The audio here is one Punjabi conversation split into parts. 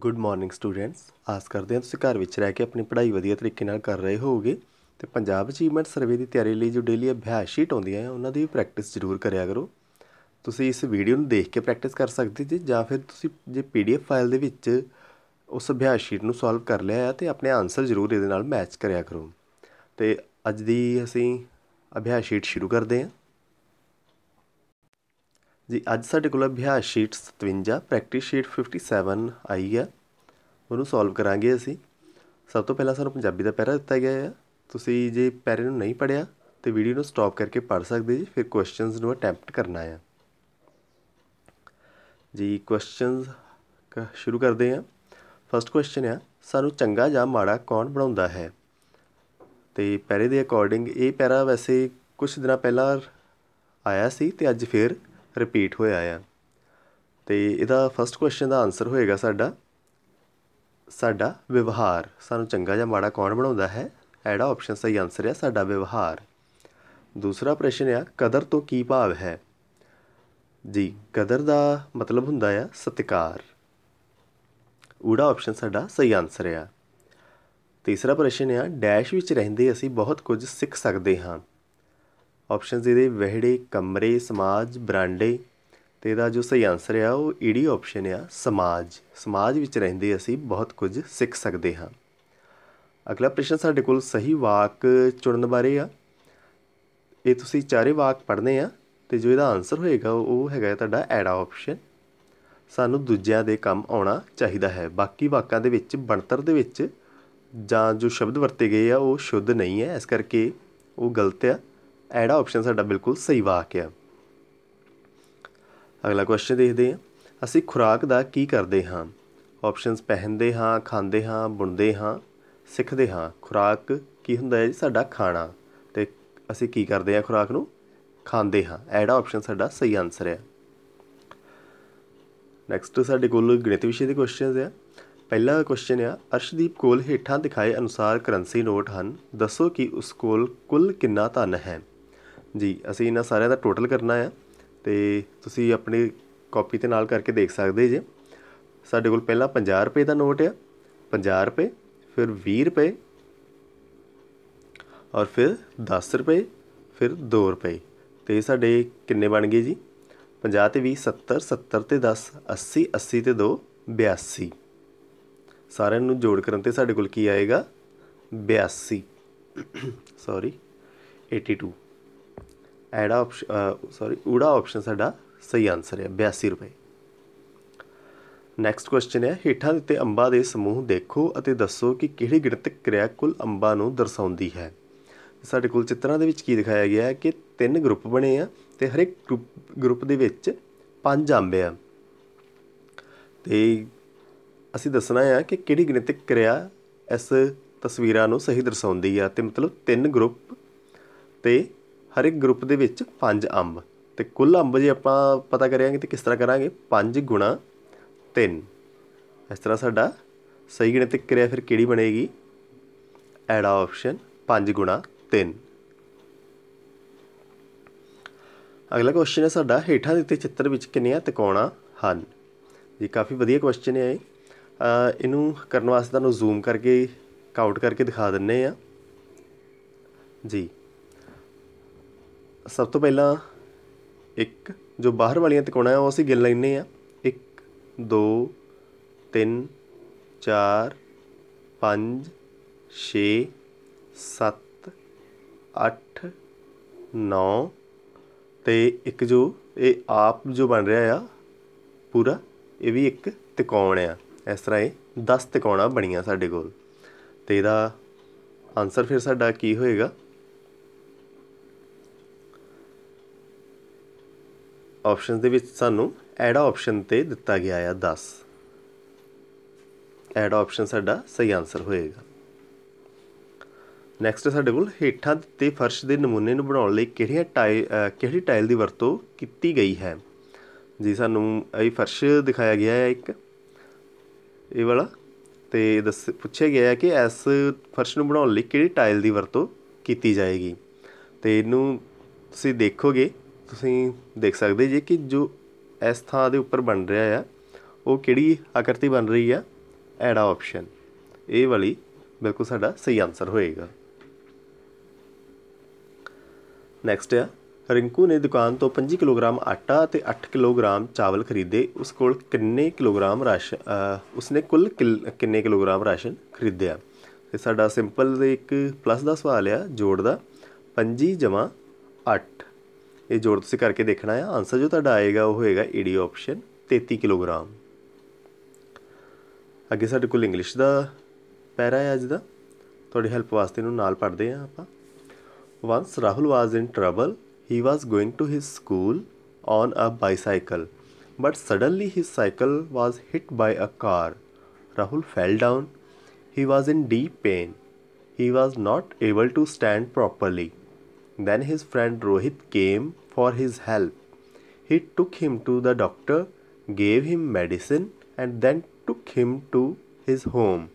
ਗੁੱਡ ਮਾਰਨਿੰਗ ਸਟੂਡੈਂਟਸ ਆਸ ਕਰਦੇ ਹਾਂ ਤੁਸੀਂ ਘਰ ਵਿੱਚ ਰਹਿ ਕੇ ਆਪਣੀ ਪੜ੍ਹਾਈ ਵਧੀਆ ਤਰੀਕੇ ਨਾਲ ਕਰ ਰਹੇ ਹੋਵੋਗੇ ਤੇ ਪੰਜਾਬ ਅਚੀਵਮੈਂਟ ਸਰਵੇ ਦੀ ਤਿਆਰੀ ਲਈ ਜੋ ਡੇਲੀ ਅਭਿਆਸ ਸ਼ੀਟ ਆਉਂਦੀ ਹੈ ਉਹਨਾਂ ਦੀ ਵੀ ਪ੍ਰੈਕਟਿਸ ਜ਼ਰੂਰ ਕਰਿਆ ਕਰੋ ਤੁਸੀਂ ਇਸ ਵੀਡੀਓ ਨੂੰ ਦੇਖ ਕੇ ਪ੍ਰੈਕਟਿਸ ਕਰ ਸਕਦੇ ਜੀ ਜਾਂ ਫਿਰ ਤੁਸੀਂ ਜੇ ਪੀਡੀਐਫ ਫਾਈਲ ਦੇ ਵਿੱਚ ਉਸ ਅਭਿਆਸ ਸ਼ੀਟ ਨੂੰ ਸੋਲਵ ਕਰ ਲਿਆ ਹੈ ਤੇ ਆਪਣੇ ਆਨਸਰ ਜ਼ਰੂਰ ਇਹਦੇ ਨਾਲ ਮੈਚ ਕਰਿਆ ਕਰੋ ਤੇ ਅੱਜ ਦੀ ਅਸੀਂ ਅਭਿਆਸ ਸ਼ੀਟ ਸ਼ੁਰੂ ਕਰਦੇ ਹਾਂ ਜੀ ਅੱਜ ਸਾਡੇ ਕੋਲ ਅਭਿਆਸ ਸ਼ੀਟ 57 ਪ੍ਰੈਕਟਿਸ ਸ਼ੀਟ 57 ਆਈ ਹੈ ਉਹਨੂੰ ਸੋਲਵ ਕਰਾਂਗੇ ਅਸੀਂ ਸਭ ਤੋਂ ਪਹਿਲਾਂ ਸਾਨੂੰ ਪੰਜਾਬੀ ਦਾ ਪੈਰਾ ਦਿੱਤਾ ਗਿਆ ਹੈ ਤੁਸੀਂ ਜੇ ਪੈਰੇ ਨੂੰ ਨਹੀਂ ਪੜਿਆ ਤੇ ਵੀਡੀਓ ਨੂੰ ਸਟਾਪ ਕਰਕੇ ਪੜ ਸਕਦੇ ਜੀ ਫਿਰ ਕੁਐਸਚਨਸ ਨੂੰ ਅਟੈਂਪਟ ਕਰਨਾ ਹੈ ਜੀ ਕੁਐਸਚਨਸ ਸ਼ੁਰੂ ਕਰਦੇ ਹਾਂ ਫਸਟ ਕੁਐਸਚਨ ਹੈ ਸਾਨੂੰ ਚੰਗਾ ਜਾਂ ਮਾੜਾ ਕੌਣ ਬਣਾਉਂਦਾ ਹੈ ਤੇ ਪੈਰੇ ਦੇ ਅਕੋਰਡਿੰਗ ਇਹ ਪੈਰਾ ਵੈਸੇ ਕੁਝ ਦਿਨਾਂ ਪਹਿਲਾਂ ਆਇਆ ਸੀ ਤੇ ਅੱਜ ਫਿਰ ਰਿਪੀਟ ਹੋਇਆ ਆ ਤੇ ਇਹਦਾ ਫਸਟ ਕੁਐਸਚਨ ਦਾ ਆਨਸਰ ਹੋਏਗਾ ਸਾਡਾ ਸਾਡਾ ਵਿਵਹਾਰ ਸਾਨੂੰ ਚੰਗਾ ਜਾਂ ਮਾੜਾ ਕੌਣ ਬਣਾਉਂਦਾ ਹੈ ਐਡਾ ਆਪਸ਼ਨ ਸਹੀ ਆਨਸਰ ਹੈ ਸਾਡਾ ਵਿਵਹਾਰ ਦੂਸਰਾ ਪ੍ਰਸ਼ਨ ਹੈ ਕਦਰ ਤੋਂ ਕੀ ਭਾਵ ਹੈ ਜੀ ਕਦਰ ਦਾ ਮਤਲਬ ਹੁੰਦਾ ਹੈ ਸਤਿਕਾਰ ਉਹੜਾ ਆਪਸ਼ਨ ਸਾਡਾ ਸਹੀ ਆਨਸਰ ਹੈ ਤੀਸਰਾ ਪ੍ਰਸ਼ਨ ਹੈ ਡੈਸ਼ ਵਿੱਚ ਰਹਿੰਦੇ ਅਸੀਂ ਬਹੁਤ ਕੁਝ ਸਿੱਖ ਸਕਦੇ ਹਾਂ ਆਪਸ਼ਨਸ ਇਹਦੇ ਵਿਹੜੇ ਕਮਰੇ ਸਮਾਜ ਬਰਾਂਡੇ ਤੇ ਇਹਦਾ ਜੋ ਸਹੀ ਆਨਸਰ ਆ ਉਹ ਈਡੀ ਆਪਸ਼ਨ ਆ ਸਮਾਜ ਸਮਾਜ ਵਿੱਚ ਰਹਿੰਦੇ ਅਸੀਂ ਬਹੁਤ ਕੁਝ ਸਿੱਖ ਸਕਦੇ ਹਾਂ ਅਗਲਾ ਪ੍ਰਸ਼ਨ ਸਾਡੇ ਕੋਲ ਸਹੀ ਵਾਕ ਚੁਣਨ ਬਾਰੇ ਆ ਇਹ ਤੁਸੀਂ ਚਾਰੇ ਵਾਕ ਪੜ੍ਹਨੇ ਆ ਤੇ ਜੋ ਇਹਦਾ ਆਨਸਰ ਹੋਏਗਾ ਉਹ ਹੈਗਾ ਤੁਹਾਡਾ ਐਡਾ ਆਪਸ਼ਨ ਸਾਨੂੰ ਦੂਜਿਆਂ ਦੇ ਕੰਮ ਆਉਣਾ ਚਾਹੀਦਾ ਹੈ ਬਾਕੀ ਵਾਕਾਂ ਦੇ ਵਿੱਚ ਬਣਤਰ ਦੇ ਵਿੱਚ ਜਾਂ ਜੋ ਸ਼ਬਦ ਵਰਤੇ ਗਏ ਆ ਉਹ ਸ਼ੁੱਧ ਨਹੀਂ ਹੈ ਇਸ ਕਰਕੇ ਉਹ ਗਲਤ ਆ ਐੜਾ ਆਪਸ਼ਨ ਸਾਡਾ ਬਿਲਕੁਲ ਸਹੀ ਵਾਕ ਹੈ ਅਗਲਾ ਕੁਐਸਚਨ ਦੇਖਦੇ ਹਾਂ ਅਸੀਂ ਖੁਰਾਕ ਦਾ ਕੀ ਕਰਦੇ ਹਾਂ ਆਪਸ਼ਨਸ ਪਹਿਨਦੇ ਹਾਂ ਖਾਂਦੇ ਹਾਂ ਬੁਣਦੇ ਹਾਂ ਸਿੱਖਦੇ ਹਾਂ ਖੁਰਾਕ ਕੀ ਹੁੰਦਾ ਹੈ ਜੀ ਸਾਡਾ ਖਾਣਾ ਤੇ ਅਸੀਂ ਕੀ ਕਰਦੇ ਹਾਂ ਖੁਰਾਕ ਨੂੰ ਖਾਂਦੇ ਹਾਂ ਐੜਾ ਆਪਸ਼ਨ ਸਾਡਾ ਸਹੀ ਆਨਸਰ ਹੈ ਨੈਕਸਟ ਸਾਡੇ ਕੋਲ ਗਣਿਤ ਵਿਸ਼ੇ ਦੇ ਕੁਐਸਚਨਸ ਆ ਪਹਿਲਾ ਕੁਐਸਚਨ ਆ ਅਰਸ਼ਦੀਪ ਕੋਲ ਹੇਠਾਂ ਦਿਖਾਏ ਅਨੁਸਾਰ ਕਰੰਸੀ ਨੋਟ ਹਨ ਦੱਸੋ ਕਿ ਉਸ ਕੋਲ ਕੁੱਲ ਕਿੰਨਾ ਧਨ ਹੈ ਜੀ ਅਸੀਂ ਇਹਨਾਂ ਸਾਰਿਆਂ ਦਾ ਟੋਟਲ ਕਰਨਾ ਆ ਤੇ ਤੁਸੀਂ ਆਪਣੀ ਕਾਪੀ ਤੇ ਨਾਲ ਕਰਕੇ ਦੇਖ ਸਕਦੇ ਜੇ ਸਾਡੇ ਕੋਲ ਪਹਿਲਾਂ 50 ਰੁਪਏ ਦਾ ਨੋਟ ਆ 50 ਰੁਪਏ ਫਿਰ 20 ਰੁਪਏ ਔਰ ਫਿਰ 10 ਰੁਪਏ ਫਿਰ 2 ਰੁਪਏ ਤੇ ਸਾਡੇ ਕਿੰਨੇ ਬਣ ਗਏ ਜੀ 50 ਤੇ 20 70 70 ਤੇ 10 80 80 ਤੇ 2 82 ਸਾਰਿਆਂ ਨੂੰ ਜੋੜ ਕਰਨ ਤੇ ਸਾਡੇ ਕੋਲ ਕੀ ਆਏਗਾ 82 ਸੌਰੀ 82 ਐੜਾ ਸੌਰੀ ਊੜਾ ਆਪਸ਼ਨ ਸਾਡਾ ਸਹੀ ਆਨਸਰ ਹੈ 82 ਰੁਪਏ ਨੈਕਸਟ ਕੁਐਸਚਨ ਹੈ ਹੇਠਾਂ ਦਿੱਤੇ ਅੰਬਾਂ ਦੇ ਸਮੂਹ ਦੇਖੋ ਅਤੇ ਦੱਸੋ ਕਿ ਕਿਹੜੀ ਗਣਿਤਕ ਕਿਰਿਆ ਕੁੱਲ ਅੰਬਾਂ ਨੂੰ ਦਰਸਾਉਂਦੀ ਹੈ ਸਾਡੇ ਕੋਲ ਚਿੱਤਰਾਂ ਦੇ ਵਿੱਚ ਕੀ ਦਿਖਾਇਆ ਗਿਆ ਹੈ ਕਿ ਤਿੰਨ ਗਰੁੱਪ ਬਣੇ ਆ ਤੇ ਹਰ ਇੱਕ ਗਰੁੱਪ ਦੇ ਵਿੱਚ ਪੰਜ ਅੰਬੇ ਆ ਤੇ ਅਸੀਂ ਦੱਸਣਾ ਹੈ ਕਿ ਕਿਹੜੀ ਗਣਿਤਕ ਕਿਰਿਆ ਇਸ ਤਸਵੀਰਾਂ ਨੂੰ ਸਹੀ ਦਰਸਾਉਂਦੀ ਆ ਤੇ ਮਤਲਬ ਤਿੰਨ ਗਰੁੱਪ ਤੇ ਹਰ ਇੱਕ ਗਰੁੱਪ ਦੇ ਵਿੱਚ ਪੰਜ ਅੰਬ ਤੇ ਕੁੱਲ ਅੰਬ ਜੇ ਆਪਾਂ ਪਤਾ ਕਰਾਂਗੇ ਤੇ ਕਿਸ ਤਰ੍ਹਾਂ ਕਰਾਂਗੇ 5 ਗੁਣਾ 3 ਇਸ ਤਰ੍ਹਾਂ ਸਾਡਾ ਸਹੀ ਗਣਿਤਕ ਕਿਰਿਆ ਫਿਰ ਕਿਹੜੀ ਬਣੇਗੀ ਐਡ ਆਪਸ਼ਨ 5 ਗੁਣਾ 3 ਅਗਲਾ ਕੁਐਸਚਨ ਹੈ ਸਾਡਾ ਹੇਠਾਂ ਦਿੱਤੇ ਚਿੱਤਰ ਵਿੱਚ ਕਿੰਨੀਆਂ ਤਿਕੋਣਾ ਹਨ ਇਹ ਕਾਫੀ ਵਧੀਆ ਕੁਐਸਚਨ ਹੈ ਇਹ ਇਹਨੂੰ ਕਰਨ ਵਾਸਤੇ ਤੁਹਾਨੂੰ ਜ਼ੂਮ ਕਰਕੇ ਕਾਊਂਟ ਕਰਕੇ ਦਿਖਾ ਦਿੰਨੇ ਆ ਜੀ ਸਭ ਤੋਂ ਪਹਿਲਾਂ ਇੱਕ ਜੋ ਬਾਹਰ ਵਾਲੀਆਂ ਤਿਕੋਣਾ ਉਹ ਅਸੀਂ ਗਿਣ ਲੈਂਦੇ ਹਾਂ ਇੱਕ ਦੋ ਤਿੰਨ ਚਾਰ ਪੰਜ ਛੇ ਸੱਤ ਅੱਠ ਨੌ ਤੇ ਇੱਕ ਜੋ ਇਹ ਆਪ ਜੋ ਬਣ ਰਿਹਾ ਆ ਪੂਰਾ ਇਹ ਵੀ ਇੱਕ ਤਿਕੋਣ ਆ ਇਸ ਤਰ੍ਹਾਂ ਇਹ 10 ਤਿਕੋਣਾ ਬਣੀਆਂ ਸਾਡੇ ਕੋਲ ਤੇ ਇਹਦਾ ਆਨਸਰ ਫਿਰ ਸਾਡਾ ਕੀ ਹੋਏਗਾ ਆਪਸ਼ਨਸ ਦੇ ਵਿੱਚ ਸਾਨੂੰ ਐਡ ਆਪਸ਼ਨ ਤੇ ਦਿੱਤਾ ਗਿਆ ਆ 10 ਐਡ ਆਪਸ਼ਨ ਸਾਡਾ ਸਹੀ ਆਨਸਰ ਹੋਏਗਾ ਨੈਕਸਟ ਸਾਡੇ ਕੋਲ ਹੇਠਾਂ ਦਿੱਤੇ ਫਰਸ਼ ਦੇ ਨਮੂਨੇ ਨੂੰ ਬਣਾਉਣ ਲਈ ਕਿਹੜੀਆਂ ਟਾਈਲ ਕਿਹੜੀ ਟਾਈਲ ਦੀ ਵਰਤੋਂ ਕੀਤੀ ਗਈ ਹੈ ਜੀ ਸਾਨੂੰ ਇਹ ਫਰਸ਼ ਦਿਖਾਇਆ ਗਿਆ ਹੈ ਇੱਕ ਇਹ ਵਾਲਾ ਤੇ ਦੱਸ ਪੁੱਛਿਆ ਗਿਆ ਹੈ ਕਿ ਇਸ ਫਰਸ਼ ਨੂੰ ਬਣਾਉਣ ਲਈ ਕਿਹੜੀ ਟਾਈਲ ਦੀ ਵਰਤੋਂ ਕੀਤੀ ਜਾਏਗੀ ਤੇ ਇਹਨੂੰ ਤੁਸੀਂ ਦੇਖੋਗੇ ਤੁਸੀਂ ਦੇਖ ਸਕਦੇ ਜੀ ਕਿ ਜੋ ਇਸ ਥਾਂ ਦੇ ਉੱਪਰ ਬਣ ਰਿਹਾ ਆ ਉਹ ਕਿਹੜੀ ਆਕਰਤੀ ਬਣ ਰਹੀ ਆ ਐਡਾ ਆਪਸ਼ਨ ਇਹ ਵਾਲੀ ਬਿਲਕੁਲ ਸਾਡਾ ਸਹੀ ਆਨਸਰ ਹੋਏਗਾ ਨੈਕਸਟ ਆ ਰਿੰਕੂ ਨੇ ਦੁਕਾਨ ਤੋਂ 5 ਕਿਲੋਗ੍ਰਾਮ ਆਟਾ ਤੇ 8 ਕਿਲੋਗ੍ਰਾਮ ਚਾਵਲ ਖਰੀਦੇ ਉਸ ਕੋਲ ਕਿੰਨੇ ਕਿਲੋਗ੍ਰਾਮ ਰਾਸ਼ਨ ਉਸਨੇ ਕੁੱਲ ਕਿੰਨੇ ਕਿਲੋਗ੍ਰਾਮ ਰਾਸ਼ਨ ਖਰੀਦਿਆ ਤੇ ਸਾਡਾ ਸਿੰਪਲ ਦੇ ਇੱਕ ਪਲੱਸ ਦਾ ਸਵਾਲ ਆ ਜੋੜ ਦਾ 5 8 ਇਹ ਜੋੜ ਤੁਸੀਂ ਕਰਕੇ ਦੇਖਣਾ ਆ ਆਨਸਰ ਜੋ ਤੁਹਾਡਾ ਆਏਗਾ ਉਹ ਹੋਏਗਾ ਈਡੀ ਆਪਸ਼ਨ 33 ਕਿਲੋਗ੍ਰਾਮ ਅੱਗੇ ਸਾਡੇ ਕੋਲ ਇੰਗਲਿਸ਼ ਦਾ ਪੈਰਾ ਹੈ ਅੱਜ ਦਾ ਤੁਹਾਡੀ ਹੈਲਪ ਵਾਸਤੇ ਨੂੰ ਨਾਲ ਪੜ੍ਹਦੇ ਆ ਆਪਾਂ once Rahul was in trouble he was going to his school on a bicycle but suddenly his cycle was hit by a car Rahul fell down he was in deep pain he was not able to stand properly Then his friend Rohit came for his help. He took him to the doctor, gave him medicine, and then took him to his home.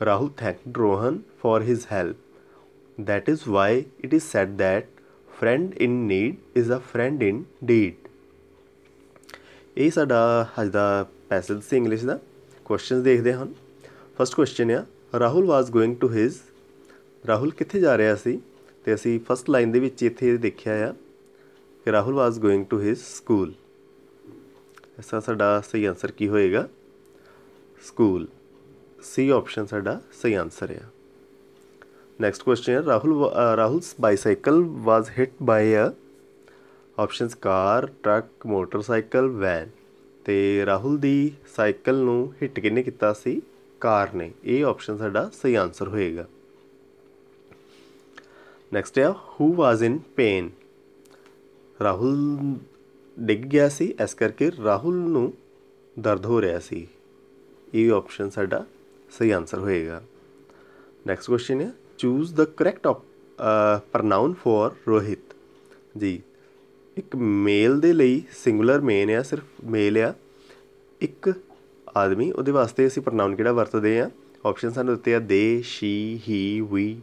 Rahul thanked Rohan for his help. That is why it is said that friend in need is a friend in deed. ਇਹ ਸਾਡਾ ਅੱਜ ਦਾ ਪੈਸੇਜ ਸੀ ਇੰਗਲਿਸ਼ ਦਾ ਕੁਐਸਚਨਸ ਦੇਖਦੇ ਹਾਂ ਫਸਟ ਕੁਐਸਚਨ ਆ Rahul was going to his Rahul ਕਿੱਥੇ ਜਾ ਰਿਹਾ ਸੀ ਤੇ ਅਸੀਂ ਫਸਟ ਲਾਈਨ ਦੇ ਵਿੱਚ ਇੱਥੇ ਦੇਖਿਆ ਆ ਕਿ Rahul was going to his school ਐਸਾ ਸਾਡਾ ਸਹੀ ਆਨਸਰ ਕੀ ਹੋਏਗਾ ਸਕੂਲ ਸੀ ਆਪਸ਼ਨ ਸਾਡਾ ਸਹੀ ਆਨਸਰ ਹੈ ਨੈਕਸਟ ਕੁਐਸਚਨ ਹੈ Rahul Rahul's bicycle was hit by a options car truck motorcycle van ਤੇ ਰਾਹੁਲ ਦੀ ਸਾਈਕਲ ਨੂੰ ਹਿੱਟ ਕਿਨੇ ਕੀਤਾ ਸੀ ਕਾਰ ਨੇ ਇਹ ਆਪਸ਼ਨ ਸਾਡਾ ਸਹੀ ਆਨਸਰ ਹੋਏਗਾ ਨੈਕਸਟ ਹੈ ਹੂ ਵਾਸ ਇਨ ਪੇਨ ਰਾਹੁਲ ਡਿੱਗ ਗਿਆ ਸੀ ਇਸ ਕਰਕੇ ਰਾਹੁਲ ਨੂੰ ਦਰਦ ਹੋ ਰਿਹਾ ਸੀ ਇਹ ਆਪਸ਼ਨ ਸਾਡਾ ਸਹੀ ਆਨਸਰ ਹੋਏਗਾ ਨੈਕਸਟ ਕੁਐਸਚਨ ਹੈ choose the correct pronoun for Rohit ji ਇੱਕ ਮੇਲ ਦੇ ਲਈ ਸਿੰਗੂਲਰ ਮੇਨ ਆ ਸਿਰਫ ਮੇਲ ਆ ਇੱਕ ਆਦਮੀ ਉਹਦੇ ਵਾਸਤੇ ਅਸੀਂ ਪ੍ਰੋਨਾਉਨ ਕਿਹੜਾ ਵਰਤਦੇ ਆ ਆਪਸ਼ਨ ਸਾਨੂੰ ਦਿੱਤੇ ਆ ਦੇ ਸ਼ੀ ਹੀ ਵੀ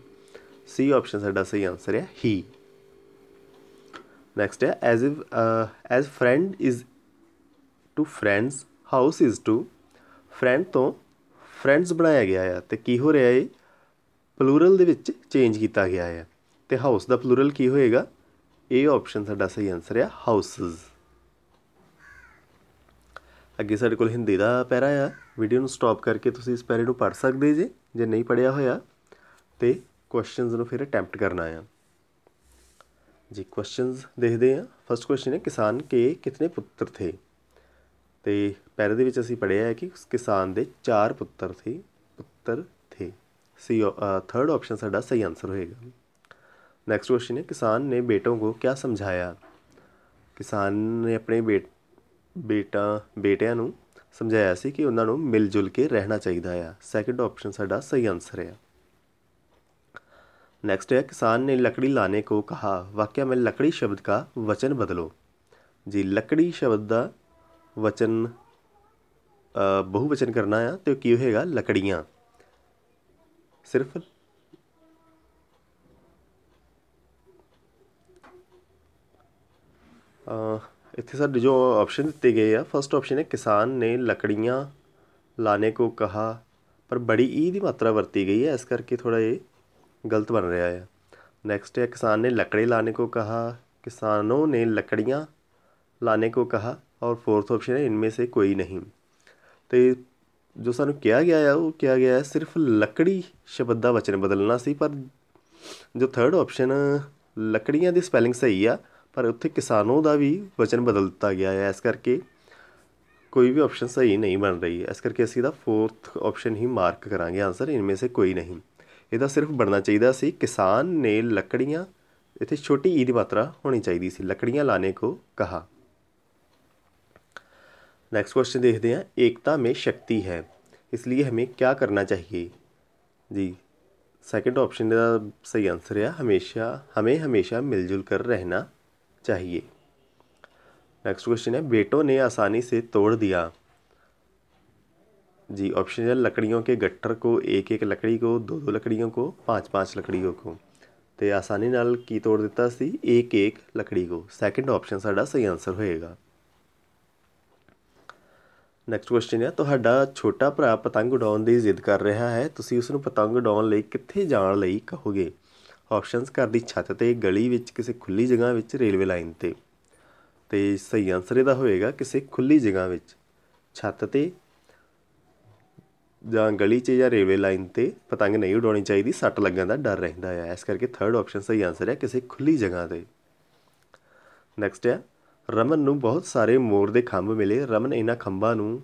ਸੀ ਆਪਸ਼ਨ ਸਾਡਾ ਸਹੀ ਆਨਸਰ ਹੈ ਹੀ ਨੈਕਸਟ ਹੈ as if as friend is to friends house is to friend ਤੋਂ ਫਰੈਂਡਸ ਬਣਾਇਆ ਗਿਆ ਆ ਤੇ ਕੀ ਹੋ ਰਿਹਾ ਹੈ ਪਲੂਰਲ ਦੇ ਵਿੱਚ ਚੇਂਜ ਕੀਤਾ ਗਿਆ ਹੈ ਤੇ ਹਾਊਸ ਦਾ ਪਲੂਰਲ ਕੀ ਹੋਏਗਾ ਇਹ ਆਪਸ਼ਨ ਸਾਡਾ ਸਹੀ ਆਨਸਰ ਹੈ ਹਾਊਸਸ ਅੱਗੇ ਸਾਡੇ ਕੋਲ ਹਿੰਦੀ ਦਾ ਪੈਰਾ ਆ ਵੀਡੀਓ ਨੂੰ ਸਟਾਪ ਕਰਕੇ ਤੁਸੀਂ ਇਸ ਪੈਰੇ ਨੂੰ ਪੜ੍ਹ ਸਕਦੇ ਜੇ ਜੇ ਨਹੀਂ ਪੜਿਆ ਹੋਇਆ ਤੇ ਕੁਐਸਚਨਸ ਨੂੰ ਫਿਰ ਅਟੈਂਪਟ ਕਰਨਾ ਆ ਜੀ ਕੁਐਸਚਨਸ ਦੇਖਦੇ ਆ ਫਸਟ ਕੁਐਸਚਨ ਹੈ ਕਿਸਾਨ ਕੇ ਕਿਤਨੇ ਪੁੱਤਰ ਥੇ ਤੇ ਪਹਿਲੇ ਦੇ ਵਿੱਚ ਅਸੀਂ ਪੜਿਆ ਹੈ ਕਿ ਕਿਸਾਨ ਦੇ ਚਾਰ ਪੁੱਤਰ ਥੇ ਪੁੱਤਰ ਥੇ ਸੀ ਥਰਡ ਆਪਸ਼ਨ ਸਾਡਾ ਸਹੀ ਆਨਸਰ ਹੋਏਗਾ ਨੈਕਸਟ ਕੁਐਸਚਨ ਹੈ ਕਿਸਾਨ ਨੇ ਬੇਟੋਂ ਕੋ ਕੀ ਸਮਝਾਇਆ ਕਿਸਾਨ ਨੇ ਆਪਣੇ ਬੇਟ ਬੇਟਾ ਬੇਟਿਆਂ ਨੂੰ ਸਮਝਾਇਆ ਸੀ ਕਿ ਉਹਨਾਂ ਨੂੰ ਮਿਲ ਜੁਲ ਕੇ ਰਹਿਣਾ ਚਾਹੀਦਾ ਆ ਸੈਕੰਡ ਆਪਸ਼ਨ ਸਾਡਾ ਸਹੀ ਆਨਸਰ ਹੈ ਨੈਕਸਟ ਹੈ ਕਿਸਾਨ ਨੇ ਲੱਕੜੀ ਲਾਣੇ ਕੋ ਕਹਾ ਵਾਕਿਆ में ਲੱਕੜੀ ਸ਼ਬਦ ਦਾ ਵਚਨ ਬਦਲੋ ਜੀ ਲੱਕੜੀ ਸ਼ਬਦ ਦਾ ਵਚਨ ਬਹੁਵਚਨ ਕਰਨਾ ਆ ਤੇ ਕੀ ਹੋਏਗਾ ਲੱਕੜੀਆਂ ਸਿਰਫ ਅ ਇੱਥੇ ਸਾਡੇ ਜੋ ਆਪਸ਼ਨ ਦਿੱਤੇ ਗਏ ਆ ਫਰਸਟ ਆਪਸ਼ਨ ਹੈ ਕਿਸਾਨ ਨੇ ਲੱਕੜੀਆਂ ਲਾਣੇ ਕੋ ਕਹਾ ਪਰ ਬੜੀ ਈ ਦੀ ਮਾਤਰਾ ਵਰਤੀ ਗਈ ਹੈ ਇਸ ਕਰਕੇ ਥੋੜਾ ਇਹ ਗਲਤ ਬਣ ਰਿਹਾ ਹੈ ਨੈਕਸਟ ਹੈ ਕਿਸਾਨ ਨੇ ਲੱਕੜੇ ਲਾਣੇ ਕੋ ਕਹਾ ਕਿਸਾਨੋਂ ਨੇ ਲੱਕੜੀਆਂ ਲਾਣੇ ਕੋ ਕਹਾ ਔਰ ਫੋਰਥ ਆਪਸ਼ਨ ਹੈ ਇਨਮੇ ਸੇ ਕੋਈ ਨਹੀਂ ਤੇ ਜੋ ਸਾਨੂੰ ਕਿਹਾ ਗਿਆ ਹੈ ਉਹ ਕਿਹਾ ਗਿਆ ਹੈ ਸਿਰਫ ਲੱਕੜੀ ਸ਼ਬਦ ਦਾ ਵਚਨ ਬਦਲਣਾ ਸੀ ਪਰ ਜੋ ਥਰਡ ਆਪਸ਼ਨ ਲੱਕੜੀਆਂ ਦੀ ਸਪੈਲਿੰਗ ਸਹੀ ਆ ਪਰ ਉੱਥੇ ਕਿਸਾਨੋਂ ਦਾ ਵੀ ਵਚਨ ਬਦਲ ਦਿੱਤਾ ਗਿਆ ਹੈ ਇਸ ਕਰਕੇ ਕੋਈ ਵੀ ਆਪਸ਼ਨ ਸਹੀ ਨਹੀਂ ਬਣ ਰਹੀ ਇਸ ਕਰਕੇ ਅਸੀਂ ਦਾ ਫੋਰਥ ਆਪਸ਼ਨ ਹੀ ਮਾਰਕ ਕਰਾਂਗੇ ਆਨਸਰ ਇਨਮੇ ਸੇ ਕੋਈ ਨਹੀਂ यदा सिर्फ बनना चाहिए सी किसान ने लकड़ियाँ इतने छोटी ईद मात्रा होनी चाहिए सी लकड़ियाँ लाने को कहा नैक्सट क्वेश्चन देखते हैं एकता में शक्ति है इसलिए हमें क्या करना चाहिए जी सेकंड ऑप्शन का सही आंसर है हमेशा हमें हमेशा मिलजुल कर रहना चाहिए नेक्स्ट क्वेश्चन है बेटों ने आसानी से तोड़ दिया जी ऑप्शनल लकड़ियों के ਗੱਠਰ को एक एक ਲੱਕੜੀ को दो दो लकड़ियों को पाँच पाँच ਲੱਕੜੀਆਂ को ਅਤੇ ਆਸਾਨੀ ਨਾਲ ਕੀ ਤੋੜ ਦਿੱਤਾ ਸੀ ਏਕ ਏਕ ਲੱਕੜੀ ਕੋ ਸੈਕਿੰਡ ਆਪਸ਼ਨ ਸਾਡਾ ਸਹੀ ਆਨਸਰ ਹੋਏਗਾ ਨੈਕਸਟ ਕੁਐਸਚਨ ਹੈ ਤੁਹਾਡਾ ਛੋਟਾ ਭਰਾ ਪਤੰਗ ਉਡਾਉਣ ਦੀ ਜ਼ਿੱਦ ਕਰ ਰਿਹਾ ਹੈ ਤੁਸੀਂ ਉਸ ਨੂੰ ਪਤੰਗ ਉਡਾਉਣ ਲਈ ਕਿੱਥੇ ਜਾਣ ਲਈ ਕਹੋਗੇ ਆਪਸ਼ਨਸ ਘਰ ਦੀ ਛੱਤ ਤੇ ਗਲੀ ਵਿੱਚ ਕਿਸੇ ਖੁੱਲੀ ਜਗ੍ਹਾ ਵਿੱਚ ਰੇਲਵੇ ਲਾਈਨ ਤੇ ਤੇ ਸਹੀ ਆਨਸਰ ਇਹਦਾ ਹੋਏਗਾ ਕਿਸੇ ਖੁੱਲੀ ਜਗ੍ਹਾ ਵਿੱਚ ਛੱਤ ਤੇ ਜਾਂ ਗਲੀ 'ਚ ਜਾਂ ਰੇਲਵੇ ਲਾਈਨ ਤੇ ਪਤੰਗ ਨਹੀਂ ਉਡਾਉਣੀ ਚਾਹੀਦੀ ਸੱਟ ਲੱਗਣ ਦਾ ਡਰ ਰਹਿੰਦਾ ਹੈ ਇਸ ਕਰਕੇ ਥਰਡ ਆਪਸ਼ਨ ਸਹੀ ਆਨਸਰ ਹੈ ਕਿਸੇ ਖੁੱਲੀ ਜਗ੍ਹਾ ਤੇ ਨੈਕਸਟ ਹੈ ਰਮਨ ਨੂੰ ਬਹੁਤ ਸਾਰੇ ਮੋਰ ਦੇ ਖੰਭ ਮਿਲੇ ਰਮਨ ਇਹਨਾਂ ਖੰਭਾਂ ਨੂੰ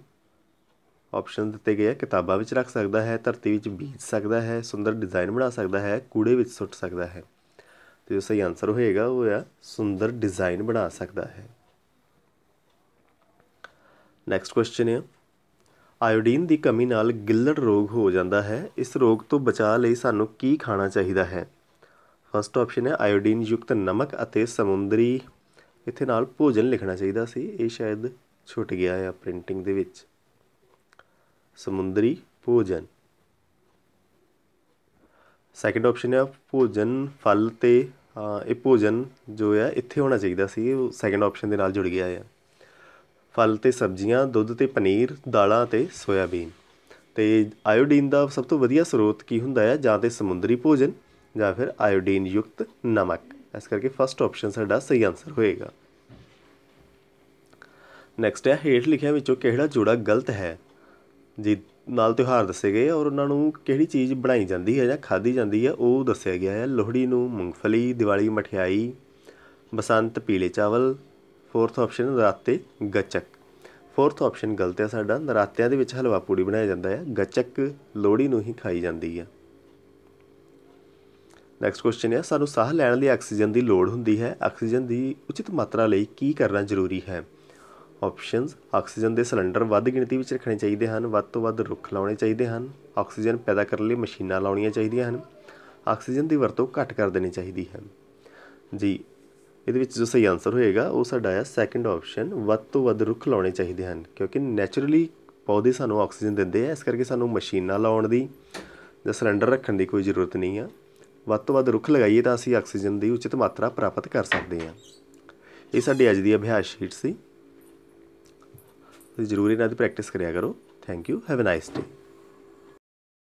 ਆਪਸ਼ਨ ਦਿੱਤੇ ਗਏ ਕਿਤਾਬਾਂ ਵਿੱਚ ਰੱਖ ਸਕਦਾ ਹੈ ਧਰਤੀ ਵਿੱਚ ਬੀਜ ਸਕਦਾ ਹੈ ਸੁੰਦਰ ਡਿਜ਼ਾਈਨ ਬਣਾ ਸਕਦਾ ਹੈ ਕੂੜੇ ਵਿੱਚ ਸੁੱਟ ਸਕਦਾ ਹੈ ਤੇ ਜੋ ਸਹੀ ਆਨਸਰ ਹੋਏਗਾ ਉਹ ਹੈ ਸੁੰਦਰ ਡਿਜ਼ਾਈਨ ਬਣਾ ਸਕਦਾ ਹੈ ਨੈਕਸਟ ਕੁਐਸਚਨ ਹੈ ਆਇਓਡੀਨ ਦੀ ਕਮੀ ਨਾਲ ਗਿੱਲੜ ਰੋਗ ਹੋ ਜਾਂਦਾ ਹੈ ਇਸ ਰੋਗ ਤੋਂ ਬਚਾਅ ਲਈ ਸਾਨੂੰ ਕੀ ਖਾਣਾ ਚਾਹੀਦਾ ਹੈ ਫਸਟ ਆਪਸ਼ਨ ਹੈ ਆਇਓਡੀਨ ਯੁਕਤ ਨਮਕ ਅਤੇ ਸਮੁੰਦਰੀ ਇੱਥੇ ਨਾਲ ਭੋਜਨ ਲਿਖਣਾ ਚਾਹੀਦਾ ਸੀ ਇਹ ਸ਼ਾਇਦ ਛੁੱਟ ਗਿਆ ਹੈ ਪ੍ਰਿੰਟਿੰਗ ਦੇ ਵਿੱਚ ਸਮੁੰਦਰੀ ਭੋਜਨ ਸੈਕੰਡ ਆਪਸ਼ਨ ਹੈ ਭੋਜਨ ਫਲ ਤੇ ਇਹ ਭੋਜਨ ਜੋ ਹੈ ਇੱਥੇ ਹੋਣਾ ਚਾਹੀਦਾ ਸੀ ਸੈਕੰਡ ਆਪਸ਼ਨ ਦੇ ਨਾਲ ਜੁੜ ਗਿਆ ਹੈ ਫਲ ਤੇ ਸਬਜ਼ੀਆਂ ਦੁੱਧ ਤੇ ਪਨੀਰ ਦਾਲਾਂ ਤੇ ਸੋਇਆਬੀਨ ਤੇ ਆਇਓਡੀਨ ਦਾ ਸਭ ਤੋਂ ਵਧੀਆ ਸਰੋਤ ਕੀ ਹੁੰਦਾ ਹੈ ਜਾਂ ਤੇ ਸਮੁੰਦਰੀ ਭੋਜਨ ਜਾਂ ਫਿਰ ਆਇਓਡੀਨ ਯੁਕਤ ਨਮਕ ਇਸ ਕਰਕੇ ਫਸਟ ਆਪਸ਼ਨ ਸਾਡਾ ਸਹੀ ਆਨਸਰ ਹੋਏਗਾ ਨੈਕਸਟ ਹੈ ਹੇਠ ਲਿਖਿਆ ਵਿੱਚੋਂ ਕਿਹੜਾ ਜੋੜਾ ਗਲਤ ਹੈ ਜੀ ਨਾਲ ਤਿਉਹਾਰ ਦੱਸੇ ਗਏ ਔਰ ਉਹਨਾਂ ਨੂੰ ਕਿਹੜੀ ਚੀਜ਼ ਬਣਾਈ ਜਾਂਦੀ ਹੈ ਜਾਂ ਖਾਧੀ ਜਾਂਦੀ ਹੈ ਉਹ ਦੱਸਿਆ ਗਿਆ ਹੈ ਲੋਹੜੀ ਨੂੰ ਮੂੰਗਫਲੀ ਦੀਵਾਲੀ ਮਠਿਆਈ ਬਸੰਤ ਪੀਲੇ ਚਾਵਲ ਫੋਰਥ ਆਪਸ਼ਨ ਨਰਾਤੇ ਗੱਚਕ ਫੋਰਥ ਆਪਸ਼ਨ ਗਲਤ ਹੈ ਸਾਡਾ ਨਰਾਤਿਆਂ ਦੇ ਵਿੱਚ ਹਲਵਾ ਪੂੜੀ ਬਣਾਇਆ ਜਾਂਦਾ ਹੈ ਗੱਚਕ ਲੋੜੀ ਨੂੰ ਹੀ ਖਾਈ ਜਾਂਦੀ ਹੈ ਨੈਕਸਟ ਕੁਐਸਚਨ ਹੈ ਸਾਨੂੰ ਸਾਹ ਲੈਣ ਲਈ ਆਕਸੀਜਨ ਦੀ ਲੋੜ ਹੁੰਦੀ ਹੈ ਆਕਸੀਜਨ ਦੀ ਉਚਿਤ ਮਾਤਰਾ ਲਈ ਕੀ ਕਰਨਾ ਜ਼ਰੂਰੀ ਹੈ ਆਪਸ਼ਨਸ ਆਕਸੀਜਨ ਦੇ ਸਿਲੰਡਰ ਵੱਧ ਗਿਣਤੀ ਵਿੱਚ ਰੱਖਣੇ ਚਾਹੀਦੇ ਹਨ ਵੱਧ ਤੋਂ ਵੱਧ ਰੁੱਖ ਲਾਉਣੇ ਚਾਹੀਦੇ ਹਨ ਆਕਸੀਜਨ ਪੈਦਾ ਕਰਨ ਲਈ ਮਸ਼ੀਨਾਂ ਲਾਉਣੀਆਂ ਚਾਹੀਦੀਆਂ ਹਨ ਆਕਸੀਜਨ ਦੀ ਵਰਤੋਂ ਘੱਟ ਕਰ ਦੇਣੀ ਚਾਹੀਦੀ ਹੈ ਜੀ ਇਹਦੇ ਵਿੱਚ ਜੋ ਸਹੀ ਆਨਸਰ ਹੋਏਗਾ ਉਹ ਸਾਡਾ ਆ ਸੈਕੰਡ ਆਪਸ਼ਨ ਵੱਧ ਤੋਂ ਵੱਧ ਰੁੱਖ ਲਾਉਣੇ ਚਾਹੀਦੇ ਹਨ ਕਿਉਂਕਿ ਨੇਚਰਲੀ ਪੌਦੇ ਸਾਨੂੰ ਆਕਸੀਜਨ ਦਿੰਦੇ ਆ ਇਸ ਕਰਕੇ ਸਾਨੂੰ ਮਸ਼ੀਨਾਂ ਲਾਉਣ ਦੀ ਜਾਂ ਸਿਲੰਡਰ ਰੱਖਣ ਦੀ ਕੋਈ ਜ਼ਰੂਰਤ ਨਹੀਂ ਆ ਵੱਧ ਤੋਂ ਵੱਧ ਰੁੱਖ ਲਗਾਈਏ ਤਾਂ ਅਸੀਂ ਆਕਸੀਜਨ ਦੀ ਉਚਿਤ ਮਾਤਰਾ ਪ੍ਰਾਪਤ ਕਰ ਸਕਦੇ ਹਾਂ ਇਹ ਸਾਡੀ ਅੱਜ ਦੀ ਅਭਿਆਸ ਸ਼ੀਟ ਸੀ ਜ਼ਰੂਰੀ ਨਾਲ ਦੀ ਪ੍ਰੈਕਟਿਸ ਕਰਿਆ ਕਰੋ thank you have a nice day